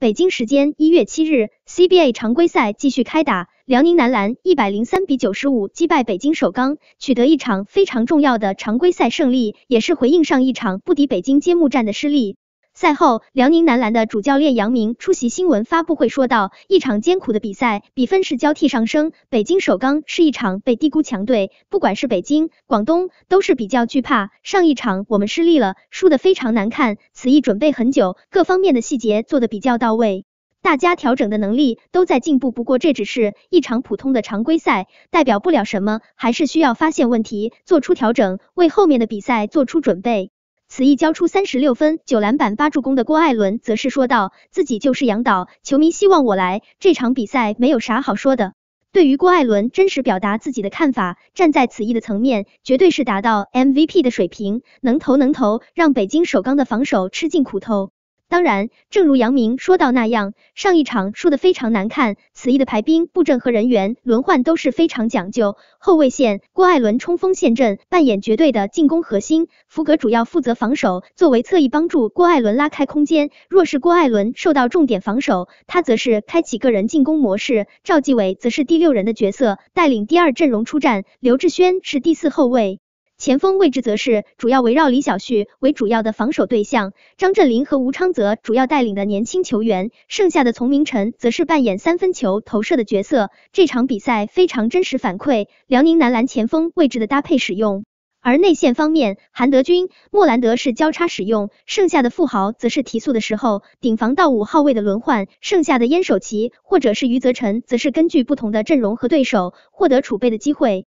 北京时间一月七日，CBA 常规赛继续开打，辽宁男篮一百零三比九十五击败北京首钢，取得一场非常重要的常规赛胜利，也是回应上一场不敌北京揭幕战的失利。赛后，辽宁男篮的主教练杨鸣出席新闻发布会，说道：“一场艰苦的比赛，比分是交替上升。北京首钢是一场被低估强队，不管是北京、广东，都是比较惧怕。上一场我们失利了，输得非常难看。此役准备很久，各方面的细节做得比较到位，大家调整的能力都在进步。不过这只是一场普通的常规赛，代表不了什么，还是需要发现问题，做出调整，为后面的比赛做出准备。”此役交出三十六分、九篮板、八助攻的郭艾伦，则是说道：“自己就是杨导，球迷希望我来这场比赛，没有啥好说的。”对于郭艾伦真实表达自己的看法，站在此役的层面，绝对是达到 MVP 的水平，能投能投，让北京首钢的防守吃尽苦头。当然，正如杨明说到那样，上一场输得非常难看。此役的排兵布阵和人员轮换都是非常讲究。后卫线，郭艾伦冲锋陷阵，扮演绝对的进攻核心；福格主要负责防守，作为侧翼帮助郭艾伦拉开空间。若是郭艾伦受到重点防守，他则是开启个人进攻模式。赵继伟则是第六人的角色，带领第二阵容出战。刘志轩是第四后卫。前锋位置则是主要围绕李晓旭为主要的防守对象，张镇麟和吴昌泽主要带领的年轻球员，剩下的丛明晨则是扮演三分球投射的角色。这场比赛非常真实反馈辽宁男篮前锋位置的搭配使用，而内线方面，韩德君、莫兰德是交叉使用，剩下的富豪则是提速的时候顶防到五号位的轮换，剩下的鄢手骐或者是余泽辰则是根据不同的阵容和对手获得储备的机会。